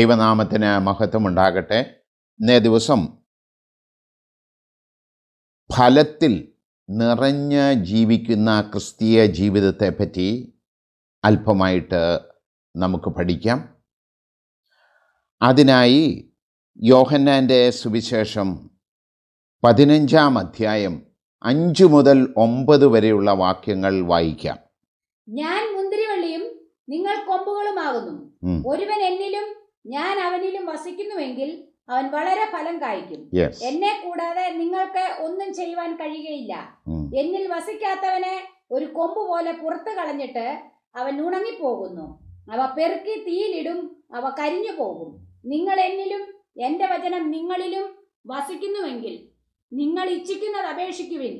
ദൈവനാമത്തിന് മഹത്വമുണ്ടാകട്ടെ ഇന്നേ ദിവസം ഫലത്തിൽ നിറഞ്ഞ് ജീവിക്കുന്ന ക്രിസ്തീയ ജീവിതത്തെപ്പറ്റി അല്പമായിട്ട് നമുക്ക് പഠിക്കാം അതിനായി യോഹന്നാൻ്റെ സുവിശേഷം പതിനഞ്ചാം അധ്യായം അഞ്ചു മുതൽ ഒമ്പത് വരെയുള്ള വാക്യങ്ങൾ വായിക്കാം ഞാൻ മുന്തിരിവള്ളിയും നിങ്ങൾ കൊമ്പുകളുമാകുന്നു ഒരുവൻ എന്നിലും ഞാൻ അവനിലും വസിക്കുന്നുവെങ്കിൽ അവൻ വളരെ ഫലം കായ്ക്കും എന്നെ കൂടാതെ നിങ്ങൾക്ക് ഒന്നും ചെയ്യുവാൻ കഴിയുകയില്ല എന്നിൽ വസിക്കാത്തവനെ ഒരു കൊമ്പ് പോലെ പുറത്തു കളഞ്ഞിട്ട് അവൻ ഉണങ്ങിപ്പോകുന്നു അവ പെറുക്കി തീയിലിടും അവ കരിഞ്ഞു പോകും നിങ്ങൾ എന്നിലും എന്റെ വചനം നിങ്ങളിലും വസിക്കുന്നുവെങ്കിൽ നിങ്ങൾ ഇച്ഛിക്കുന്നത് അപേക്ഷിക്കുവിൻ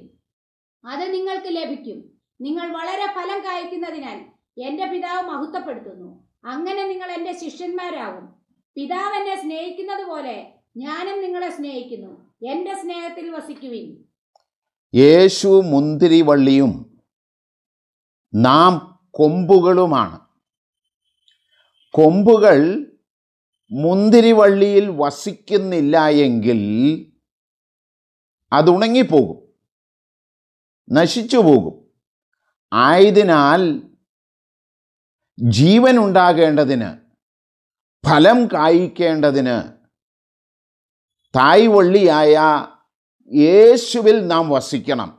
അത് നിങ്ങൾക്ക് ലഭിക്കും നിങ്ങൾ വളരെ ഫലം കായ്ക്കുന്നതിനാൽ എന്റെ പിതാവ് മഹത്വപ്പെടുത്തുന്നു അങ്ങനെ നിങ്ങൾ എൻ്റെ ശിഷ്യന്മാരാകും പിതാവ് എന്നെ സ്നേഹിക്കുന്നത് പോലെ ഞാനും നിങ്ങളെ സ്നേഹിക്കുന്നു എൻ്റെ സ്നേഹത്തിൽ വസിക്കുവിൻ യേശു മുന്തിരിവള്ളിയും നാം കൊമ്പുകളുമാണ് കൊമ്പുകൾ മുന്തിരിവള്ളിയിൽ വസിക്കുന്നില്ല എങ്കിൽ അതുണങ്ങിപ്പോകും നശിച്ചു പോകും ആയതിനാൽ ജീവൻ ഉണ്ടാകേണ്ടതിന് ഫലം കായ്ക്കേണ്ടതിന് തായ്വള്ളിയായ യേശുവിൽ നാം വസിക്കണം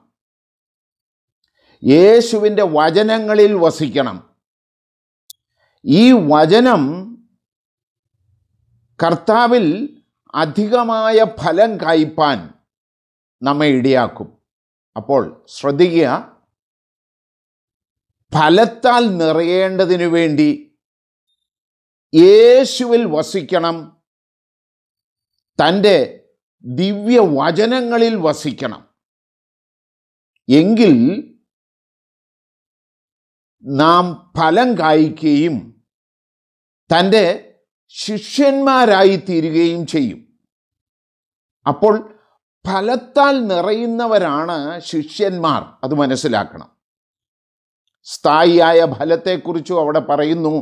യേശുവിൻ്റെ വചനങ്ങളിൽ വസിക്കണം ഈ വചനം കർത്താവിൽ അധികമായ ഫലം കായ്പാൻ നമ്മെ ഇടയാക്കും അപ്പോൾ ശ്രദ്ധിക്കുക ഫലത്താൽ നിറയേണ്ടതിനു വേണ്ടി യേശുവിൽ വസിക്കണം തൻ്റെ ദിവ്യവചനങ്ങളിൽ വസിക്കണം എങ്കിൽ നാം ഫലം കായ്ക്കുകയും തൻ്റെ ശിഷ്യന്മാരായി തീരുകയും ചെയ്യും അപ്പോൾ ഫലത്താൽ നിറയുന്നവരാണ് ശിഷ്യന്മാർ അത് മനസ്സിലാക്കണം സ്ഥായിയായ ഫലത്തെക്കുറിച്ചും അവിടെ പറയുന്നു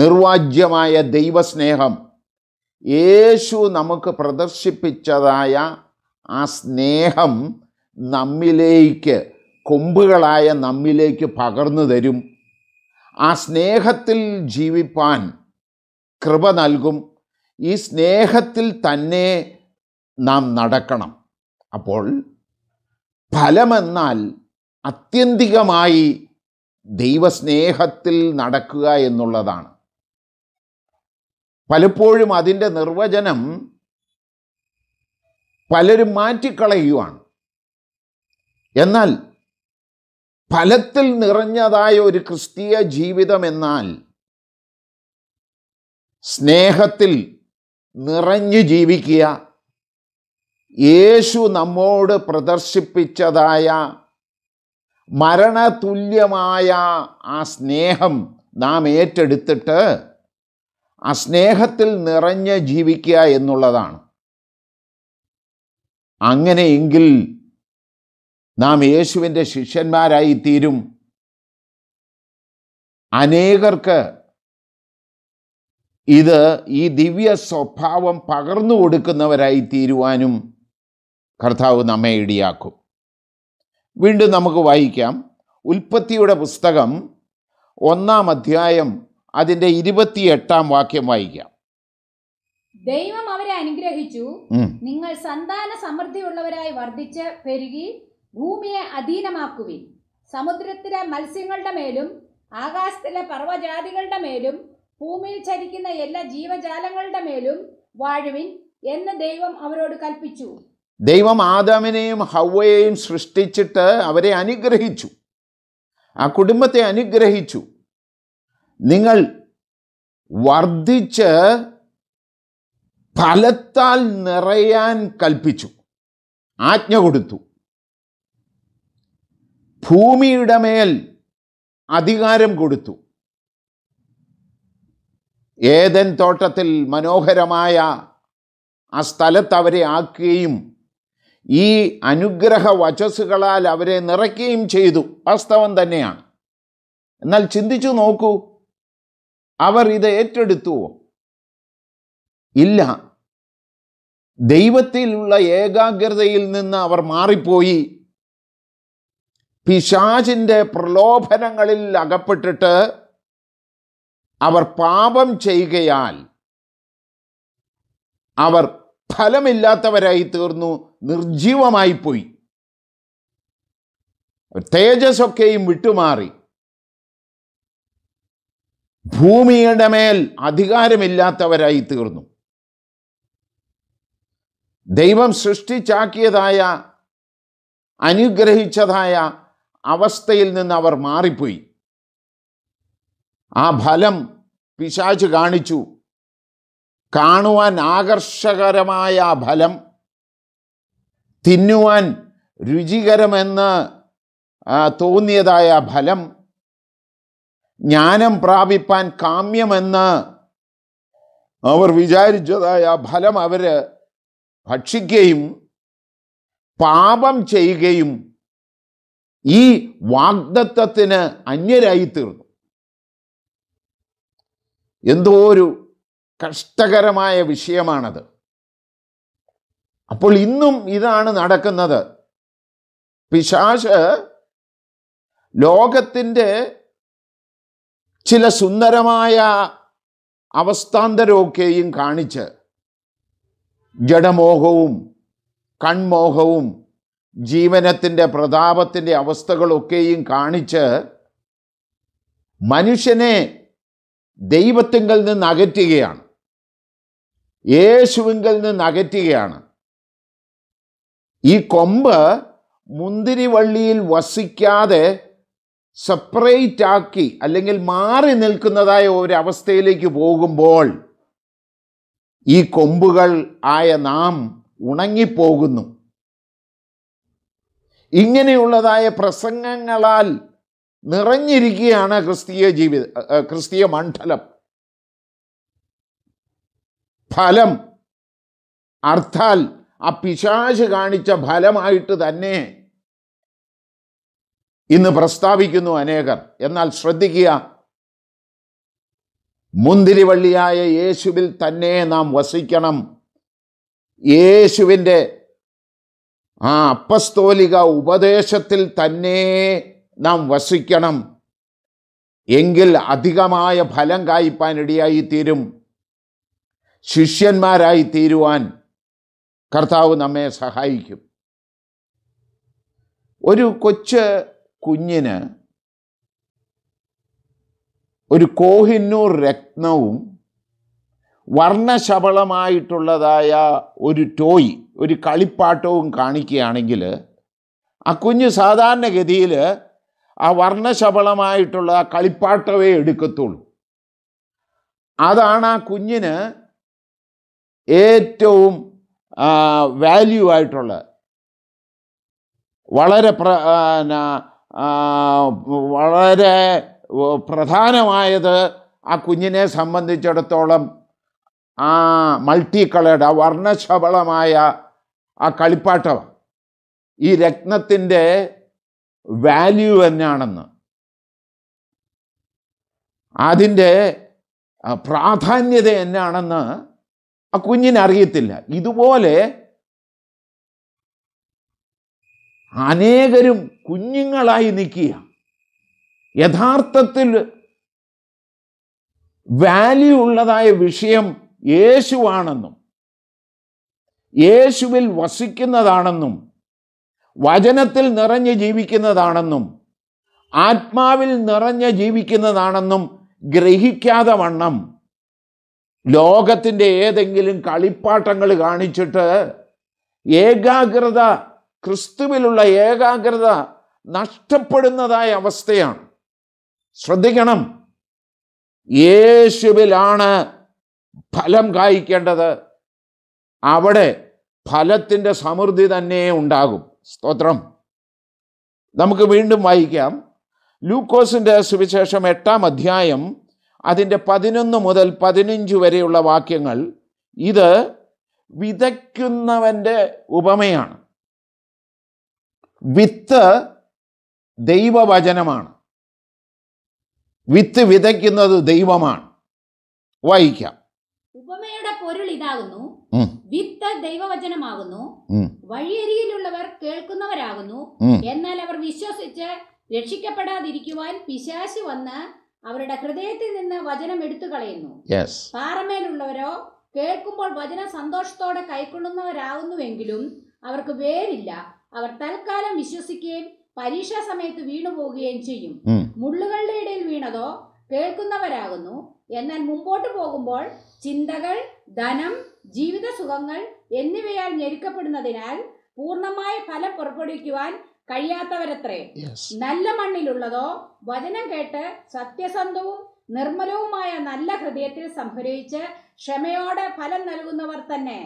നിർവാജ്യമായ ദൈവസ്നേഹം യേശു നമുക്ക് പ്രദർശിപ്പിച്ചതായ ആ സ്നേഹം നമ്മിലേക്ക് കൊമ്പുകളായ നമ്മിലേക്ക് പകർന്നു തരും ആ സ്നേഹത്തിൽ ജീവിപ്പാൻ കൃപ നൽകും ഈ സ്നേഹത്തിൽ തന്നെ നാം നടക്കണം അപ്പോൾ ഫലമെന്നാൽ ആത്യന്തികമായി ദൈവസ്നേഹത്തിൽ നടക്കുക എന്നുള്ളതാണ് പലപ്പോഴും അതിൻ്റെ നിർവചനം പലരും മാറ്റിക്കളയുവാണ് എന്നാൽ ഫലത്തിൽ നിറഞ്ഞതായ ഒരു ക്രിസ്തീയ ജീവിതം എന്നാൽ സ്നേഹത്തിൽ നിറഞ്ഞു ജീവിക്കുക യേശു നമ്മോട് പ്രദർശിപ്പിച്ചതായ മരണതുല്യമായ ആ സ്നേഹം നാം ഏറ്റെടുത്തിട്ട് ആ സ്നേഹത്തിൽ നിറഞ്ഞ് ജീവിക്കുക എന്നുള്ളതാണ് അങ്ങനെയെങ്കിൽ നാം യേശുവിൻ്റെ ശിഷ്യന്മാരായി തീരും അനേകർക്ക് ഇത് ഈ ദിവ്യ സ്വഭാവം പകർന്നു കൊടുക്കുന്നവരായി തീരുവാനും കർത്താവ് നമ്മെ ഇടിയാക്കും വീണ്ടും നമുക്ക് വായിക്കാം ഉൽപ്പത്തിയുടെ പുസ്തകം ഒന്നാം അധ്യായം അതിൻ്റെ ഇരുപത്തിയെട്ടാം വാക്യം വായിക്കാം ദൈവം അവരെ അനുഗ്രഹിച്ചു നിങ്ങൾ സന്താന സമൃദ്ധിയുള്ളവരായി വർദ്ധിച്ച് പെരുകി ഭൂമിയെ അധീനമാക്കുവിൻ സമുദ്രത്തിലെ മത്സ്യങ്ങളുടെ മേലും ആകാശത്തിലെ പർവ്വജാതികളുടെ മേലും ഭൂമിയിൽ ചരിക്കുന്ന എല്ലാ ജീവജാലങ്ങളുടെ മേലും വാഴുവിൻ എന്ന് ദൈവം അവരോട് കൽപ്പിച്ചു ദൈവം ആദാമിനെയും ഹവയെയും സൃഷ്ടിച്ചിട്ട് അവരെ അനുഗ്രഹിച്ചു ആ കുടുംബത്തെ അനുഗ്രഹിച്ചു നിങ്ങൾ വർദ്ധിച്ച് ഫലത്താൽ നിറയാൻ കൽപ്പിച്ചു ആജ്ഞ കൊടുത്തു ഭൂമിയുടെ മേൽ അധികാരം കൊടുത്തു ഏതൻ തോട്ടത്തിൽ മനോഹരമായ ആ സ്ഥലത്ത് അവരെ ആക്കുകയും ഈ അനുഗ്രഹ വചസ്സുകളാൽ അവരെ നിറയ്ക്കുകയും ചെയ്തു വാസ്തവം തന്നെയാണ് എന്നാൽ ചിന്തിച്ചു നോക്കൂ അവർ ഇത് ഏറ്റെടുത്തുവോ ഇല്ല ദൈവത്തിലുള്ള ഏകാഗ്രതയിൽ നിന്ന് അവർ മാറിപ്പോയി പിശാചിൻ്റെ പ്രലോഭനങ്ങളിൽ അകപ്പെട്ടിട്ട് അവർ പാപം ചെയ്യുകയാൽ അവർ ഫലമില്ലാത്തവരായി തീർന്നു നിർജീവമായിപ്പോയി തേജസ്സൊക്കെയും വിട്ടുമാറി ഭൂമിയുടെ മേൽ അധികാരമില്ലാത്തവരായി തീർന്നു ദൈവം സൃഷ്ടിച്ചാക്കിയതായ അനുഗ്രഹിച്ചതായ അവസ്ഥയിൽ നിന്ന് അവർ മാറിപ്പോയി ആ ഫലം പിശാച് കാണിച്ചു കാണുവാൻ ആകർഷകരമായ ഫലം തിന്നുവാൻ രുചികരമെന്ന് തോന്നിയതായ ഫലം ജ്ഞാനം പ്രാപിപ്പാൻ കാമ്യമെന്ന് അവർ വിചാരിച്ചതായ ഫലം അവർ ഭക്ഷിക്കുകയും പാപം ചെയ്യുകയും ഈ വാഗ്ദത്വത്തിന് അന്യരായി തീർന്നു എന്തോ ഒരു കഷ്ടകരമായ വിഷയമാണത് അപ്പോൾ ഇന്നും ഇതാണ് നടക്കുന്നത് പിശാഷ് ലോകത്തിൻ്റെ ചില സുന്ദരമായ അവസ്ഥാന്തരമൊക്കെയും കാണിച്ച് ജഡമോഹവും കൺമോഹവും ജീവനത്തിൻ്റെ പ്രതാപത്തിൻ്റെ അവസ്ഥകളൊക്കെയും കാണിച്ച് മനുഷ്യനെ ദൈവത്തിങ്കിൽ നിന്ന് അകറ്റുകയാണ് യേശുവിങ്കിൽ നിന്ന് അകറ്റുകയാണ് ഈ കൊമ്പ് മുന്തിരിവള്ളിയിൽ വസിക്കാതെ സെപ്പറേറ്റ് ആക്കി അല്ലെങ്കിൽ മാറി നിൽക്കുന്നതായ ഒരവസ്ഥയിലേക്ക് പോകുമ്പോൾ ഈ കൊമ്പുകൾ ആയ നാം ഉണങ്ങിപ്പോകുന്നു ഇങ്ങനെയുള്ളതായ പ്രസംഗങ്ങളാൽ നിറഞ്ഞിരിക്കുകയാണ് ക്രിസ്തീയ ജീവിത ക്രിസ്തീയ മണ്ഡലം ഫലം അർത്ഥാൽ ആ പിശാശ് കാണിച്ച ഫലമായിട്ട് തന്നെ ഇന്ന് പ്രസ്താവിക്കുന്നു അനേകർ എന്നാൽ ശ്രദ്ധിക്കുക മുന്തിരിവള്ളിയായ യേശുവിൽ തന്നെ നാം വസിക്കണം യേശുവിൻ്റെ ആ അപ്പസ്തോലിക ഉപദേശത്തിൽ തന്നെ നാം വസിക്കണം എങ്കിൽ അധികമായ ഫലം കായ്പാൻ ഇടയായി തീരും ശിഷ്യന്മാരായി തീരുവാൻ കർത്താവ് നമ്മെ സഹായിക്കും ഒരു കൊച്ച് കുഞ്ഞിന് ഒരു കോഹിന്നൂർ രത്നവും വർണ്ണശബളമായിട്ടുള്ളതായ ഒരു ടോയ് ഒരു കളിപ്പാട്ടവും കാണിക്കുകയാണെങ്കിൽ ആ കുഞ്ഞ് സാധാരണഗതിയിൽ ആ വർണ്ണശബളമായിട്ടുള്ള ആ കളിപ്പാട്ടവേ എടുക്കത്തുള്ളൂ അതാണ് ആ കുഞ്ഞിന് ഏറ്റവും വാല്യൂ ആയിട്ടുള്ള വളരെ പ്ര വളരെ പ്രധാനമായത് ആ കുഞ്ഞിനെ സംബന്ധിച്ചിടത്തോളം ആ മൾട്ടി കളേഡ് ആ വർണ്ണശബളമായ ആ കളിപ്പാട്ടമാണ് ഈ രത്നത്തിൻ്റെ വാല്യൂ തന്നെയാണെന്ന് അതിൻ്റെ പ്രാധാന്യത എന്നാണെന്ന് ആ കുഞ്ഞിനെ അറിയത്തില്ല ഇതുപോലെ അനേകരും കുഞ്ഞുങ്ങളായി നിൽക്കുക യഥാർത്ഥത്തിൽ വാല്യൂ ഉള്ളതായ വിഷയം യേശുവാണെന്നും യേശുവിൽ വസിക്കുന്നതാണെന്നും വചനത്തിൽ നിറഞ്ഞ് ജീവിക്കുന്നതാണെന്നും ആത്മാവിൽ നിറഞ്ഞ് ജീവിക്കുന്നതാണെന്നും ഗ്രഹിക്കാതെ വണ്ണം ലോകത്തിൻ്റെ ഏതെങ്കിലും കളിപ്പാട്ടങ്ങൾ കാണിച്ചിട്ട് ഏകാഗ്രത ക്രിസ്തുവിലുള്ള ഏകാഗ്രത നഷ്ടപ്പെടുന്നതായ അവസ്ഥയാണ് ശ്രദ്ധിക്കണം യേശുവിലാണ് ഫലം കായ്ക്കേണ്ടത് അവിടെ ഫലത്തിൻ്റെ സമൃദ്ധി തന്നെ ഉണ്ടാകും സ്തോത്രം നമുക്ക് വീണ്ടും വായിക്കാം ലൂക്കോസിൻ്റെ സുവിശേഷം എട്ടാം അധ്യായം അതിൻ്റെ പതിനൊന്ന് മുതൽ പതിനഞ്ച് വരെയുള്ള വാക്യങ്ങൾ ഇത് വിതയ്ക്കുന്നവൻ്റെ ഉപമയാണ് വിത്ത് ദൈവവചനമാണ് വിത്ത് വിതയ്ക്കുന്നത് ദൈവമാണ് വായിക്കാം ഉപമയുടെ പൊരുൾ ഇതാകുന്നു വിത്ത് ദൈവവചനമാകുന്നു വഴിയരിയിലുള്ളവർ കേൾക്കുന്നവരാകുന്നു എന്നാൽ അവർ വിശ്വസിച്ച് രക്ഷിക്കപ്പെടാതിരിക്കുവാൻ പിശാശി വന്ന് അവരുടെ ഹൃദയത്തിൽ നിന്ന് വചനം എടുത്തു കളയുന്നു പാറമേലുള്ളവരോ കേൾക്കുമ്പോൾ വചനം സന്തോഷത്തോടെ കൈക്കൊള്ളുന്നവരാകുന്നുവെങ്കിലും അവർക്ക് വേരില്ല അവർ തൽക്കാലം വിശ്വസിക്കുകയും പരീക്ഷാ സമയത്ത് വീണു പോകുകയും ചെയ്യും മുള്ളുകളുടെ ഇടയിൽ വീണതോ കേൾക്കുന്നവരാകുന്നു എന്നാൽ മുമ്പോട്ട് പോകുമ്പോൾ ചിന്തകൾ ധനം ജീവിത സുഖങ്ങൾ എന്നിവയാൽ ഞെരുക്കപ്പെടുന്നതിനാൽ പൂർണ്ണമായ ഫലം പുറപ്പെടുവിക്കുവാൻ കഴിയാത്തവരത്രേ നല്ല മണ്ണിലുള്ളതോ വചനം കേട്ട് സത്യസന്ധവും നിർമ്മലവുമായ നല്ല ഹൃദയത്തിൽ സംഭരിച്ച് ക്ഷമയോടെ ഫലം നൽകുന്നവർ തന്നെ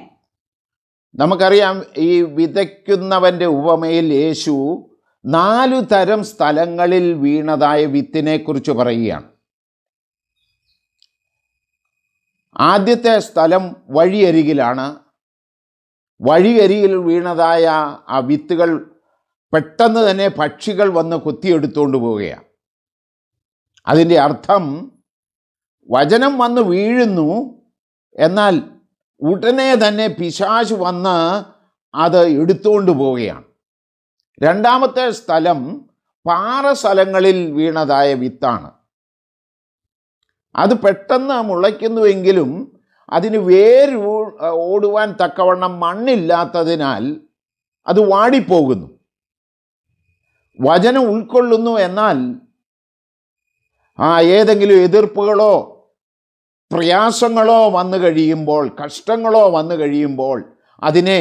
നമുക്കറിയാം ഈ വിതയ്ക്കുന്നവന്റെ ഉപമയിൽ യേശു നാലു തരം സ്ഥലങ്ങളിൽ വീണതായ വിത്തിനെക്കുറിച്ച് പറയുകയാണ് ആദ്യത്തെ സ്ഥലം വഴിയരികിലാണ് വഴിയരികിൽ വീണതായ ആ വിത്തുകൾ പെട്ടെന്ന് തന്നെ പക്ഷികൾ വന്ന് കുത്തിയെടുത്തുകൊണ്ട് പോവുകയാണ് അതിൻ്റെ അർത്ഥം വചനം വന്ന് വീഴുന്നു എന്നാൽ ഉടനെ തന്നെ പിശാശ് വന്ന് അത് എടുത്തുകൊണ്ട് പോവുകയാണ് രണ്ടാമത്തെ സ്ഥലം പാറ സ്ഥലങ്ങളിൽ വീണതായ വിത്താണ് അത് പെട്ടെന്ന് മുളയ്ക്കുന്നുവെങ്കിലും അതിന് വേര് ഓടുവാൻ തക്കവണ്ണം മണ്ണില്ലാത്തതിനാൽ അത് വാടിപ്പോകുന്നു വചനം ഉൾക്കൊള്ളുന്നു എന്നാൽ ആ ഏതെങ്കിലും എതിർപ്പുകളോ പ്രയാസങ്ങളോ വന്നു കഴിയുമ്പോൾ കഷ്ടങ്ങളോ വന്നു കഴിയുമ്പോൾ അതിനെ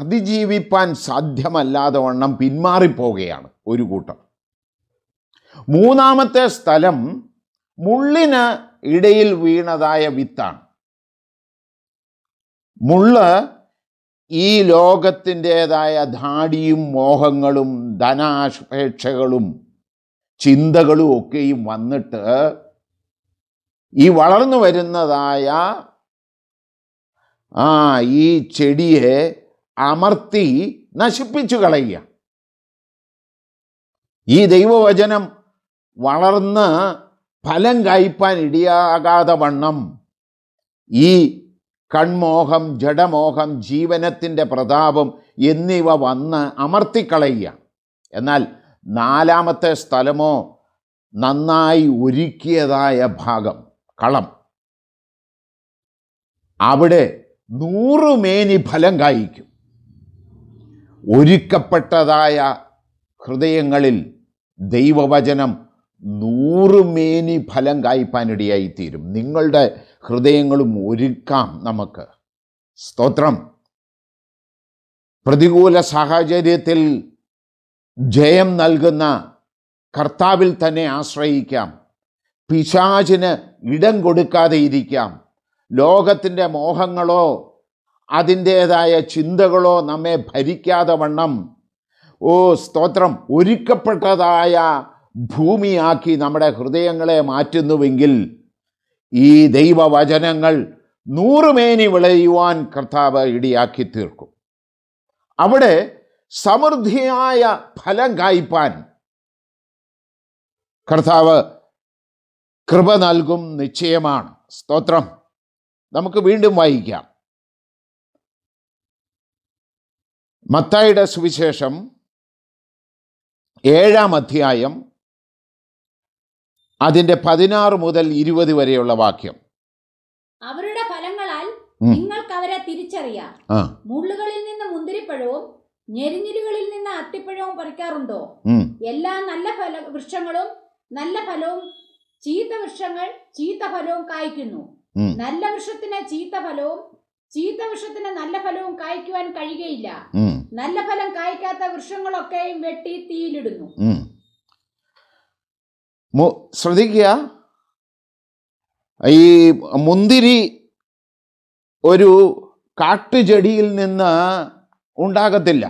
അതിജീവിപ്പാൻ സാധ്യമല്ലാതെ വണ്ണം പിന്മാറിപ്പോവുകയാണ് ഒരു കൂട്ടം മൂന്നാമത്തെ സ്ഥലം മുള്ളിന് ഇടയിൽ വീണതായ വിത്താണ് മുള്ള് ഈ ലോകത്തിൻ്റേതായ ധാടിയും മോഹങ്ങളും ധനാപേക്ഷകളും ചിന്തകളും ഒക്കെയും വന്നിട്ട് ഈ വളർന്നു വരുന്നതായ ആ ഈ ചെടിയെ അമർത്തി നശിപ്പിച്ചു കളയുക ഈ ദൈവവചനം വളർന്ന് ഫലം കായ്പാൻ ഇടിയാകാതെ വണ്ണം ഈ കൺമോഹം ജഡമോഹം ജീവനത്തിൻ്റെ പ്രതാപം എന്നിവ വന്ന് അമർത്തിക്കളയുക എന്നാൽ നാലാമത്തെ സ്ഥലമോ നന്നായി ഒരുക്കിയതായ ഭാഗം കളം അവിടെ നൂറുമേനി ഫലം കായ്ക്കും ഒരുക്കപ്പെട്ടതായ ഹൃദയങ്ങളിൽ ദൈവവചനം നൂറുമേനി ഫലം കായ്പാനിടയായിത്തീരും നിങ്ങളുടെ ഹൃദയങ്ങളും ഒരുക്കാം നമുക്ക് സ്തോത്രം പ്രതികൂല സാഹചര്യത്തിൽ ജയം നൽകുന്ന കർത്താവിൽ തന്നെ ആശ്രയിക്കാം പിശാചിന് ഇടം കൊടുക്കാതെ ഇരിക്കാം ലോകത്തിൻ്റെ മോഹങ്ങളോ അതിൻ്റേതായ ചിന്തകളോ നമ്മെ ഭരിക്കാതെ വണ്ണം ഓ സ്തോത്രം ഒരുക്കപ്പെട്ടതായ ഭൂമിയാക്കി നമ്മുടെ ഹൃദയങ്ങളെ മാറ്റുന്നുവെങ്കിൽ ഈ ദൈവവചനങ്ങൾ നൂറുമേനി വിളയുവാൻ കർത്താവ് ഇടിയാക്കി തീർക്കും അവിടെ സമൃദ്ധിയായ ഫലം കായ്പാൻ കർത്താവ് കൃപ നൽകും നിശ്ചയമാണ് സ്തോത്രം നമുക്ക് വീണ്ടും വായിക്കാം മത്തായിയുടെ സുവിശേഷം ഏഴാം അധ്യായം അതിന്റെ പതിനാറ് മുതൽ ഇരുപത് വരെയുള്ള വാക്യം അവരുടെ ഫലങ്ങളാൽ നിങ്ങൾക്ക് അവരെ തിരിച്ചറിയാം മുള്ളുകളിൽ നിന്ന് മുന്തിരിപ്പഴവും ഞെരിഞ്ഞിലുകളിൽ നിന്ന് അത്തിപ്പഴവും പറിക്കാറുണ്ടോ എല്ലാ നല്ല ഫല വൃക്ഷങ്ങളും നല്ല ഫലവും ചീത്ത വൃക്ഷങ്ങൾ ചീത്ത ഫലവും കായ്ക്കുന്നു നല്ല വൃക്ഷത്തിന് ചീത്ത ഫലവും ചീത്ത വൃക്ഷത്തിന് നല്ല ഫലവും കായ്ക്കുവാൻ കഴിയുകയില്ല നല്ല ഫലം കായ്ക്കാത്ത വൃക്ഷങ്ങളൊക്കെയും വെട്ടി തീയിലിടുന്നു ശ്രദ്ധിക്കുക ഈ മുന്തിരി ഒരു കാട്ടുചെടിയിൽ നിന്ന് ഉണ്ടാകത്തില്ല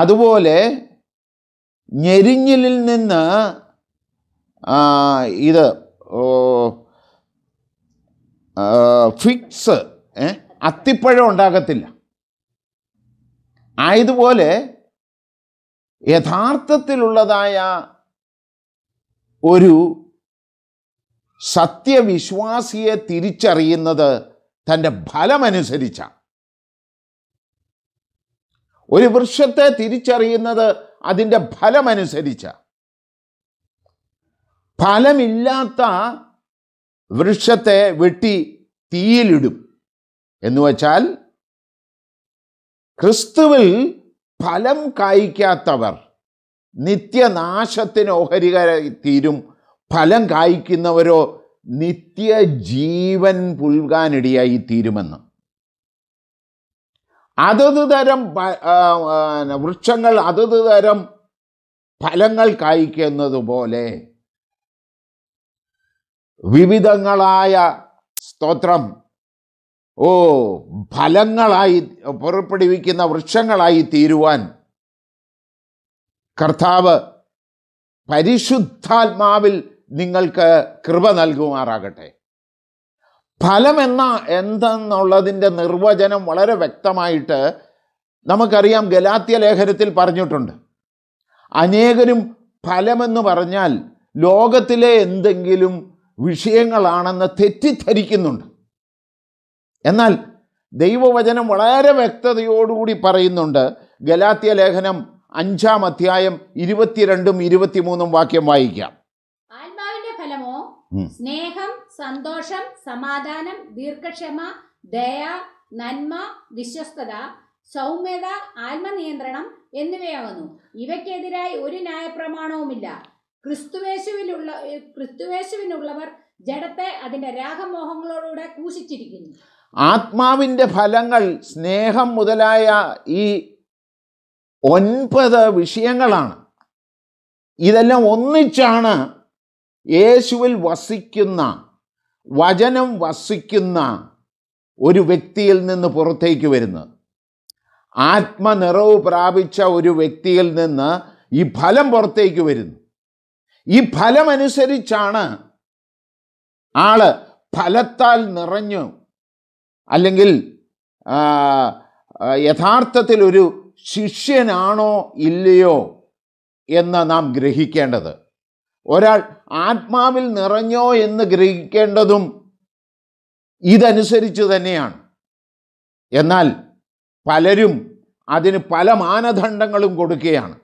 അതുപോലെ ഞെരിഞ്ഞിലിൽ നിന്ന് ഇത് ഫിക്സ് അത്തിപ്പഴം ഉണ്ടാകത്തില്ല ആയതുപോലെ യഥാർത്ഥത്തിലുള്ളതായ ഒരു സത്യവിശ്വാസിയെ തിരിച്ചറിയുന്നത് തൻ്റെ ഫലമനുസരിച്ചാണ് ഒരു വൃക്ഷത്തെ തിരിച്ചറിയുന്നത് അതിൻ്റെ ഫലമനുസരിച്ച ഫലമില്ലാത്ത വൃക്ഷത്തെ വെട്ടി തീയിലിടും എന്ന് വച്ചാൽ ക്രിസ്തുവിൽ ഫലം കായ്ക്കാത്തവർ നിത്യനാശത്തിന് ഓഹരികരായി തീരും ഫലം കായ്ക്കുന്നവരോ നിത്യജീവൻ പുൽകാനിടിയായി തീരുമെന്ന് അതത് തരം വൃക്ഷങ്ങൾ അതത് തരം ഫലങ്ങൾ കായ്ക്കുന്നതുപോലെ വിവിധങ്ങളായ സ്തോത്രം ഓ ഫലങ്ങളായി പുറപ്പെടുവിക്കുന്ന വൃക്ഷങ്ങളായി തീരുവാൻ കർത്താവ് പരിശുദ്ധാത്മാവിൽ നിങ്ങൾക്ക് കൃപ നൽകുമാറാകട്ടെ ഫലമെന്ന എന്തെന്നുള്ളതിൻ്റെ നിർവചനം വളരെ വ്യക്തമായിട്ട് നമുക്കറിയാം ഗലാത്യ ലേഖനത്തിൽ പറഞ്ഞിട്ടുണ്ട് അനേകരും ഫലമെന്ന് പറഞ്ഞാൽ ലോകത്തിലെ എന്തെങ്കിലും വിഷയങ്ങളാണെന്ന് തെറ്റിദ്ധരിക്കുന്നുണ്ട് എന്നാൽ ദൈവവചനം വളരെ വ്യക്തതയോടുകൂടി പറയുന്നുണ്ട് ഗലാത്യ ലേഖനം അഞ്ചാം അധ്യായം ഇരുപത്തിരണ്ടും ഇരുപത്തിമൂന്നും വാക്യം വായിക്കാം ആത്മാവിന്റെ ഫലമോ സ്നേഹം സന്തോഷം സമാധാനം ദീർഘക്ഷമ ദയ നന്മ വിശ്വസ്തത സൗമ്യത ആത്മനിയന്ത്രണം എന്നിവയാകുന്നു ഇവയ്ക്കെതിരായി ഒരു ന്യായപ്രമാണവുമില്ല ക്രിസ്തുവേശുവിലുള്ള ക്രിസ്തുവേശുവിനുള്ളവർ ജഡത്തെ അതിന്റെ രാഗമോഹങ്ങളോടുകൂടെ കൂശിച്ചിരിക്കുന്നു ആത്മാവിൻ്റെ ഫലങ്ങൾ സ്നേഹം മുതലായ ഈ ഒൻപത് വിഷയങ്ങളാണ് ഇതെല്ലാം ഒന്നിച്ചാണ് യേശുവിൽ വസിക്കുന്ന വചനം വസിക്കുന്ന ഒരു വ്യക്തിയിൽ നിന്ന് പുറത്തേക്ക് വരുന്നത് ആത്മനിറവ് പ്രാപിച്ച ഒരു വ്യക്തിയിൽ നിന്ന് ഈ ഫലം പുറത്തേക്ക് വരുന്നു ഈ ഫലമനുസരിച്ചാണ് ആള് ഫലത്താൽ നിറഞ്ഞു അല്ലെങ്കിൽ യഥാർത്ഥത്തിൽ ഒരു ശിഷ്യനാണോ ഇല്ലയോ എന്ന് നാം ഗ്രഹിക്കേണ്ടത് ഒരാൾ ആത്മാവിൽ നിറഞ്ഞോ എന്ന് ഗ്രഹിക്കേണ്ടതും ഇതനുസരിച്ച് തന്നെയാണ് എന്നാൽ പലരും അതിന് പല മാനദണ്ഡങ്ങളും കൊടുക്കുകയാണ്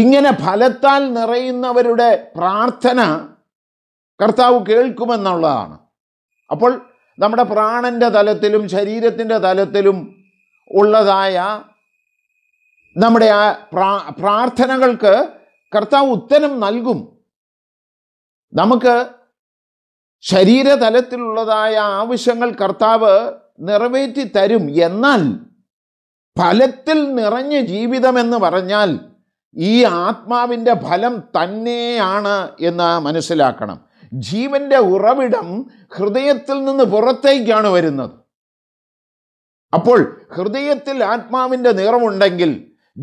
ഇങ്ങനെ ഫലത്താൽ നിറയുന്നവരുടെ പ്രാർത്ഥന കർത്താവ് കേൾക്കുമെന്നുള്ളതാണ് അപ്പോൾ നമ്മുടെ പ്രാണൻ്റെ തലത്തിലും ശരീരത്തിൻ്റെ തലത്തിലും ഉള്ളതായ നമ്മുടെ ആ പ്രാർത്ഥനകൾക്ക് കർത്താവ് ഉത്തരം നൽകും നമുക്ക് ശരീരതലത്തിലുള്ളതായ ആവശ്യങ്ങൾ കർത്താവ് നിറവേറ്റി തരും എന്നാൽ ഫലത്തിൽ നിറഞ്ഞ ജീവിതം എന്ന് പറഞ്ഞാൽ ഈ ആത്മാവിൻ്റെ ഫലം തന്നെയാണ് എന്ന് മനസ്സിലാക്കണം ജീവൻ്റെ ഉറവിടം ഹൃദയത്തിൽ നിന്ന് പുറത്തേക്കാണ് വരുന്നത് അപ്പോൾ ഹൃദയത്തിൽ ആത്മാവിൻ്റെ നിറമുണ്ടെങ്കിൽ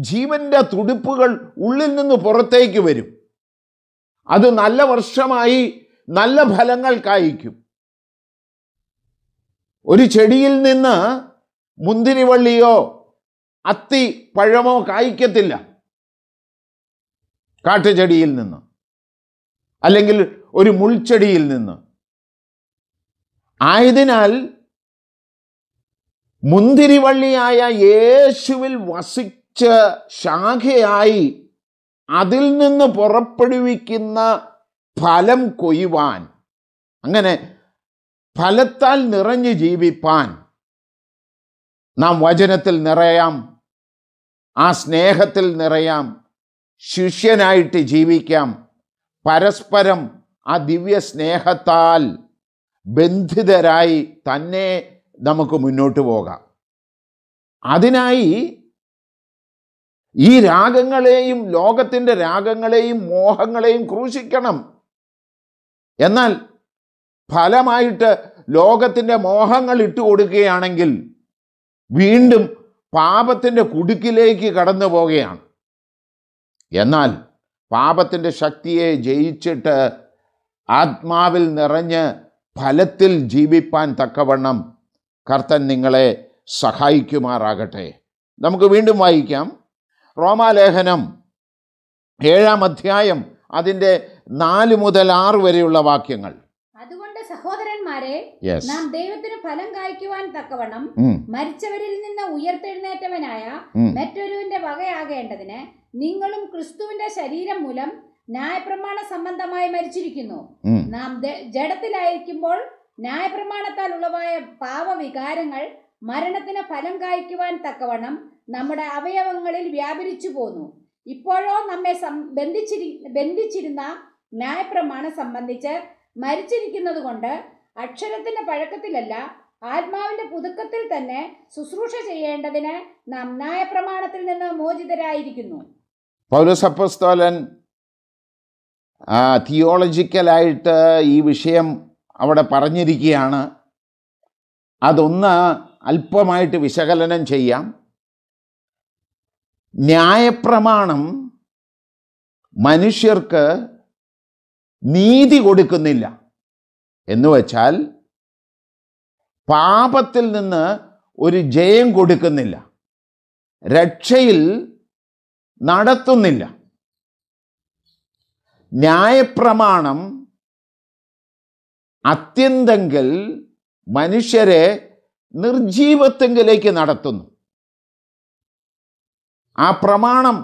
ജീവൻ്റെ തുടിപ്പുകൾ ഉള്ളിൽ നിന്ന് പുറത്തേക്ക് വരും അത് നല്ല വർഷമായി നല്ല ഫലങ്ങൾ കായ്ക്കും ഒരു ചെടിയിൽ നിന്ന് മുന്തിരിവള്ളിയോ അത്തി പഴമോ കായ്ക്കത്തില്ല കാട്ടുചെടിയിൽ നിന്ന് അല്ലെങ്കിൽ ഒരു മുൾച്ചെടിയിൽ നിന്ന് ആയതിനാൽ മുന്തിരിവള്ളിയായ യേശുവിൽ വസിച്ച് ശാഖയായി അതിൽ നിന്ന് പുറപ്പെടുവിക്കുന്ന ഫലം കൊയ്യുവാൻ അങ്ങനെ ഫലത്താൽ നിറഞ്ഞു ജീവിപ്പാൻ നാം വചനത്തിൽ നിറയാം ആ സ്നേഹത്തിൽ നിറയാം ശിഷ്യനായിട്ട് ജീവിക്കാം പരസ്പരം ആ ദിവ്യ സ്നേഹത്താൽ ബന്ധിതരായി തന്നെ നമുക്ക് മുന്നോട്ട് പോകാം അതിനായി ഈ രാഗങ്ങളെയും ലോകത്തിൻ്റെ രാഗങ്ങളെയും മോഹങ്ങളെയും ക്രൂശിക്കണം എന്നാൽ ഫലമായിട്ട് ലോകത്തിൻ്റെ മോഹങ്ങൾ ഇട്ടു കൊടുക്കുകയാണെങ്കിൽ വീണ്ടും പാപത്തിൻ്റെ കുടുക്കിലേക്ക് കടന്നു പോവുകയാണ് എന്നാൽ പാപത്തിൻ്റെ ശക്തിയെ ജയിച്ചിട്ട് ആത്മാവിൽ നിറഞ്ഞ് ഫലത്തിൽ ജീവിപ്പാൻ തക്കവണ്ണം കർത്തൻ നിങ്ങളെ സഹായിക്കുമാറാകട്ടെ നമുക്ക് വീണ്ടും വായിക്കാം റോമാലേഖനം ഏഴാം അധ്യായം അതിൻ്റെ നാല് മുതൽ ആറ് വരെയുള്ള വാക്യങ്ങൾ അതുകൊണ്ട് സഹോദരന്മാരെ നാം ദൈവത്തിന് ഫലം കായ്ക്കുവാൻ തക്കവണ്ണം മരിച്ചവരിൽ നിന്ന് ഉയർത്തെഴുന്നേറ്റവനായ മറ്റൊരുവിന്റെ വകയാകേണ്ടതിന് നിങ്ങളും ക്രിസ്തുവിന്റെ ശരീരം മൂലം ന്യായപ്രമാണ സംബന്ധമായി മരിച്ചിരിക്കുന്നു നാം ജഡത്തിലായിരിക്കുമ്പോൾ ന്യായപ്രമാണത്താൽ ഉളവായ പാവവികാരങ്ങൾ മരണത്തിന് ഫലം കായ്ക്കുവാൻ തക്കവണ്ണം നമ്മുടെ അവയവങ്ങളിൽ വ്യാപരിച്ചു പോന്നു ഇപ്പോഴോ നമ്മെ ബന്ധിച്ചിരി ബന്ധിച്ചിരുന്ന ന്യായപ്രമാണം സംബന്ധിച്ച് മരിച്ചിരിക്കുന്നത് കൊണ്ട് അക്ഷരത്തിന്റെ പഴക്കത്തിലല്ല ആത്മാവിന്റെ പുതുക്കത്തിൽ തന്നെ ശുശ്രൂഷ ചെയ്യേണ്ടതിന് നാം ന്യായപ്രമാണത്തിൽ നിന്ന് മോചിതരായിരിക്കുന്നു പൗരസപ്പസ്തോലൻ തിയോളജിക്കലായിട്ട് ഈ വിഷയം അവിടെ പറഞ്ഞിരിക്കുകയാണ് അതൊന്ന് അല്പമായിട്ട് വിശകലനം ചെയ്യാം ന്യായപ്രമാണം മനുഷ്യർക്ക് നീതി കൊടുക്കുന്നില്ല എന്ന് വെച്ചാൽ പാപത്തിൽ നിന്ന് ഒരു ജയം കൊടുക്കുന്നില്ല രക്ഷയിൽ നടത്തുന്നില്ല ന്യായപ്രമാണം അത്യന്തങ്കിൽ മനുഷ്യരെ നിർജീവത്വങ്കിലേക്ക് നടത്തുന്നു ആ പ്രമാണം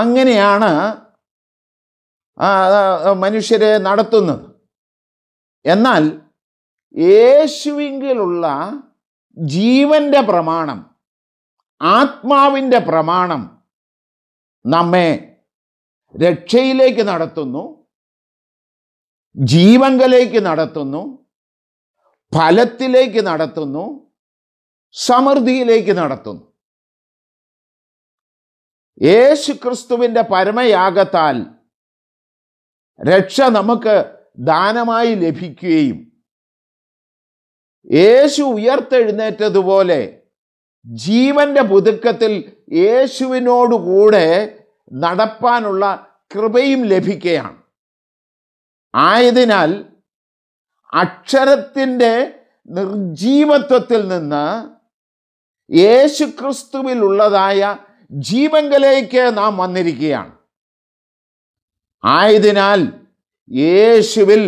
അങ്ങനെയാണ് മനുഷ്യരെ നടത്തുന്നത് എന്നാൽ യേശുവിങ്കിലുള്ള ജീവൻ്റെ പ്രമാണം ആത്മാവിൻ്റെ പ്രമാണം നമ്മെ രക്ഷയിലേക്ക് നടത്തുന്നു ജീവങ്കലേക്ക് നടത്തുന്നു ഫലത്തിലേക്ക് നടത്തുന്നു സമൃദ്ധിയിലേക്ക് നടത്തുന്നു യേശു ക്രിസ്തുവിൻ്റെ പരമയാഗത്താൽ രക്ഷ നമുക്ക് ദാനമായി ലഭിക്കുകയും യേശു ഉയർത്തെഴുന്നേറ്റതുപോലെ ജീവന്റെ പുതുക്കത്തിൽ യേശുവിനോടുകൂടെ നടപ്പാനുള്ള കൃപയും ലഭിക്കുകയാണ് ആയതിനാൽ അക്ഷരത്തിൻ്റെ നിർജീവത്വത്തിൽ നിന്ന് യേശുക്രിസ്തുവിലുള്ളതായ ഉള്ളതായ ജീവങ്കലേക്ക് നാം വന്നിരിക്കുകയാണ് ആയതിനാൽ യേശുവിൽ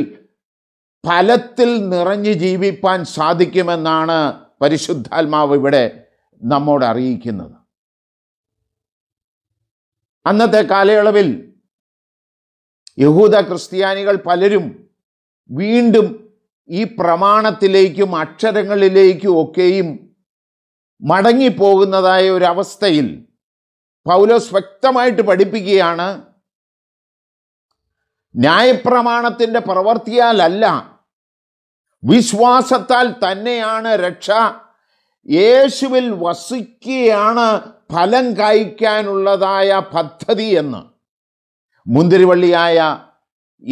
ഫലത്തിൽ നിറഞ്ഞു ജീവിപ്പാൻ സാധിക്കുമെന്നാണ് പരിശുദ്ധാത്മാവ് ഇവിടെ നമ്മോട് അറിയിക്കുന്നത് അന്നത്തെ കാലയളവിൽ യഹൂദ ക്രിസ്ത്യാനികൾ പലരും വീണ്ടും ഈ പ്രമാണത്തിലേക്കും അക്ഷരങ്ങളിലേക്കും ഒക്കെയും മടങ്ങിപ്പോകുന്നതായ ഒരവസ്ഥയിൽ പൗലോസ് വ്യക്തമായിട്ട് പഠിപ്പിക്കുകയാണ് ന്യായപ്രമാണത്തിൻ്റെ പ്രവർത്തിയാലല്ല വിശ്വാസത്താൽ തന്നെയാണ് രക്ഷ യേശുവിൽ വസിക്കുകയാണ് ഫലം കായ്ക്കാനുള്ളതായ പദ്ധതി എന്ന് മുന്തിരിവള്ളിയായ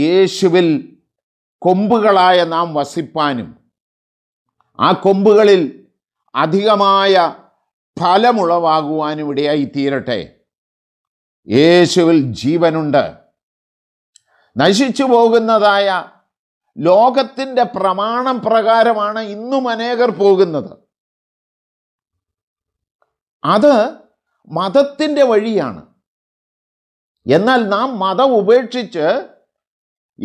യേശുവിൽ കൊമ്പുകളായ നാം വസിപ്പാനും ആ കൊമ്പുകളിൽ അധികമായ ഫലമുളവാകുവാനും ഇടയായി തീരട്ടെ യേശുവിൽ ജീവനുണ്ട് നശിച്ചു പോകുന്നതായ ലോകത്തിൻ്റെ പ്രമാണം പ്രകാരമാണ് ഇന്നും അനേകർ പോകുന്നത് അത് മതത്തിൻ്റെ വഴിയാണ് എന്നാൽ നാം മതം ഉപേക്ഷിച്ച്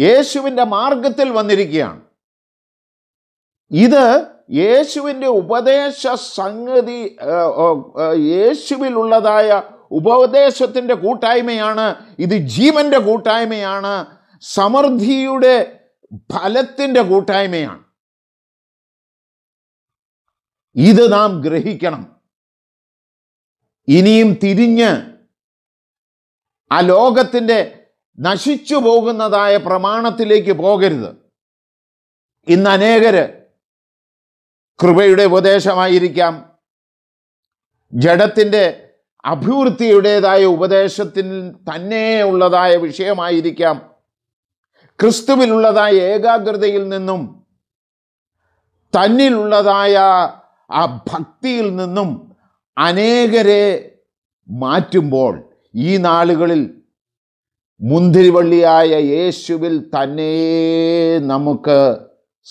യേശുവിൻ്റെ മാർഗത്തിൽ വന്നിരിക്കുകയാണ് ഇത് യേശുവിൻ്റെ ഉപദേശ സംഗതി യേശുവിലുള്ളതായ ഉപദേശത്തിൻ്റെ കൂട്ടായ്മയാണ് ഇത് ജീവൻ്റെ കൂട്ടായ്മയാണ് സമൃദ്ധിയുടെ ഫലത്തിൻ്റെ കൂട്ടായ്മയാണ് ഇത് നാം ഗ്രഹിക്കണം ഇനിയും തിരിഞ്ഞ് ആ ലോകത്തിൻ്റെ നശിച്ചു പോകുന്നതായ പ്രമാണത്തിലേക്ക് പോകരുത് ഇന്ന് അനേകർ കൃപയുടെ ഉപദേശമായിരിക്കാം ജഡത്തിൻ്റെ അഭിവൃദ്ധിയുടേതായ ഉപദേശത്തിൽ തന്നെയുള്ളതായ വിഷയമായിരിക്കാം ക്രിസ്തുവിലുള്ളതായ ഏകാഗ്രതയിൽ നിന്നും തന്നിലുള്ളതായ ആ ഭക്തിയിൽ നിന്നും അനേകരെ മാറ്റുമ്പോൾ ഈ നാളുകളിൽ മുന്തിരിവള്ളിയായ യേശുവിൽ തന്നെ നമുക്ക്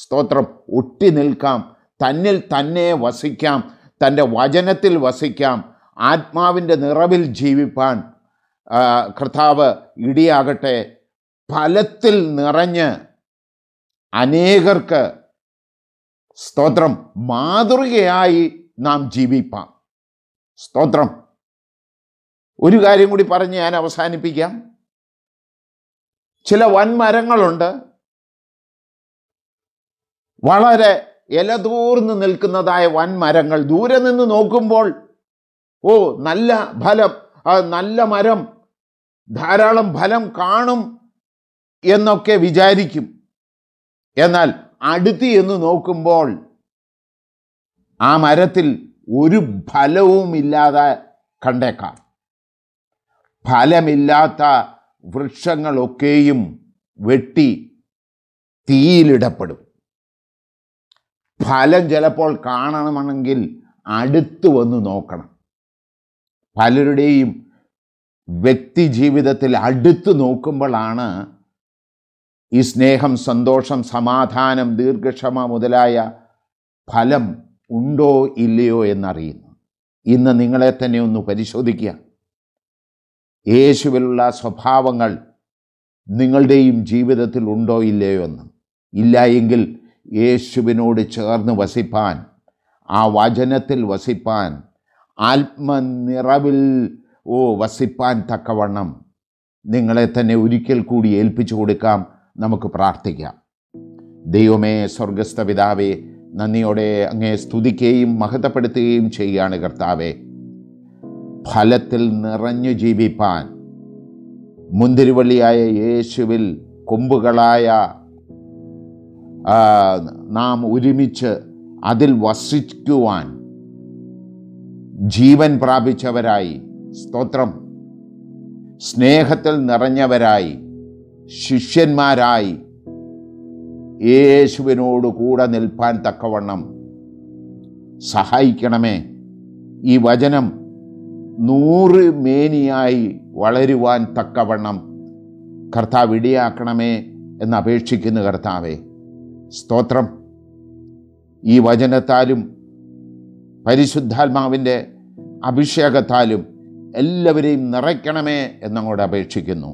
സ്തോത്രം ഒട്ടി നിൽക്കാം തന്നിൽ തന്നെ വസിക്കാം തൻ്റെ വചനത്തിൽ വസിക്കാം ആത്മാവിൻ്റെ നിറവിൽ ജീവിപ്പാൻ കർത്താവ് ഇടിയാകട്ടെ ഫലത്തിൽ നിറഞ്ഞ് അനേകർക്ക് സ്തോത്രം മാതൃകയായി നാം ജീവിപ്പാം സ്തോത്രം ഒരു കാര്യം കൂടി പറഞ്ഞ് ഞാൻ അവസാനിപ്പിക്കാം ചില വൻമരങ്ങളുണ്ട് വളരെ ഇലതൂർന്ന് നിൽക്കുന്നതായ വൻമരങ്ങൾ ദൂരെ നിന്ന് നോക്കുമ്പോൾ ഓ നല്ല ഫലം നല്ല മരം ധാരാളം ഫലം കാണും എന്നൊക്കെ വിചാരിക്കും എന്നാൽ അടുത്ത് എന്ന് നോക്കുമ്പോൾ ആ മരത്തിൽ ഒരു ഫലവും ഇല്ലാതെ കണ്ടേക്കാം ഫലമില്ലാത്ത വൃക്ഷങ്ങളൊക്കെയും വെട്ടി തീയിലിടപ്പെടും ഫലം ചിലപ്പോൾ കാണണമെങ്കിൽ അടുത്ത് വന്ന് നോക്കണം പലരുടെയും വ്യക്തി ജീവിതത്തിൽ അടുത്ത് നോക്കുമ്പോഴാണ് ഈ സ്നേഹം സന്തോഷം സമാധാനം ദീർഘക്ഷമ മുതലായ ഫലം ഉണ്ടോ ഇല്ലയോ എന്നറിയുന്നു ഇന്ന് നിങ്ങളെ തന്നെ ഒന്ന് പരിശോധിക്കുക യേശുവിലുള്ള സ്വഭാവങ്ങൾ നിങ്ങളുടെയും ജീവിതത്തിൽ ഉണ്ടോ ഇല്ലയോ എന്ന് ഇല്ല എങ്കിൽ യേശുവിനോട് ചേർന്ന് വസിപ്പാൻ ആ വചനത്തിൽ വസിപ്പാൻ ആത്മനിറവിൽ ഓ വസിപ്പാൻ തക്കവണ്ണം നിങ്ങളെ തന്നെ ഒരിക്കൽ കൂടി ഏൽപ്പിച്ചു കൊടുക്കാം നമുക്ക് പ്രാർത്ഥിക്കാം ദൈവമേ സ്വർഗസ്ഥ പിതാവേ നന്ദിയോടെ അങ്ങേ സ്തുതിക്കുകയും മഹത്വപ്പെടുത്തുകയും ചെയ്യുകയാണ് കർത്താവേ ഫലത്തിൽ നിറഞ്ഞു ജീവിപ്പാൻ മുന്തിരിവള്ളിയായ യേശുവിൽ കൊമ്പുകളായ നാം ഒരുമിച്ച് അതിൽ വസിക്കുവാൻ ജീവൻ പ്രാപിച്ചവരായി സ്തോത്രം സ്നേഹത്തിൽ നിറഞ്ഞവരായി ശിഷ്യന്മാരായി യേശുവിനോട് കൂടെ നിൽപ്പാൻ തക്കവണ്ണം സഹായിക്കണമേ ഈ വചനം നൂറ് മേനിയായി വളരുവാൻ തക്കവണ്ണം കർത്താവ് ഇടിയാക്കണമേ എന്ന് അപേക്ഷിക്കുന്നു കർത്താവെ സ്തോത്രം ഈ വചനത്താലും പരിശുദ്ധാത്മാവിൻ്റെ അഭിഷേകത്താലും എല്ലാവരെയും നിറയ്ക്കണമേ എന്നങ്ങോട് അപേക്ഷിക്കുന്നു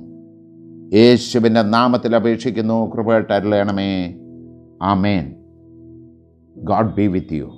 യേശുവിൻ്റെ നാമത്തിൽ അപേക്ഷിക്കുന്നു കൃപയായിട്ട് അരുളയണമേ ആമേൻ ഗോഡ് ബി വിത്ത് യു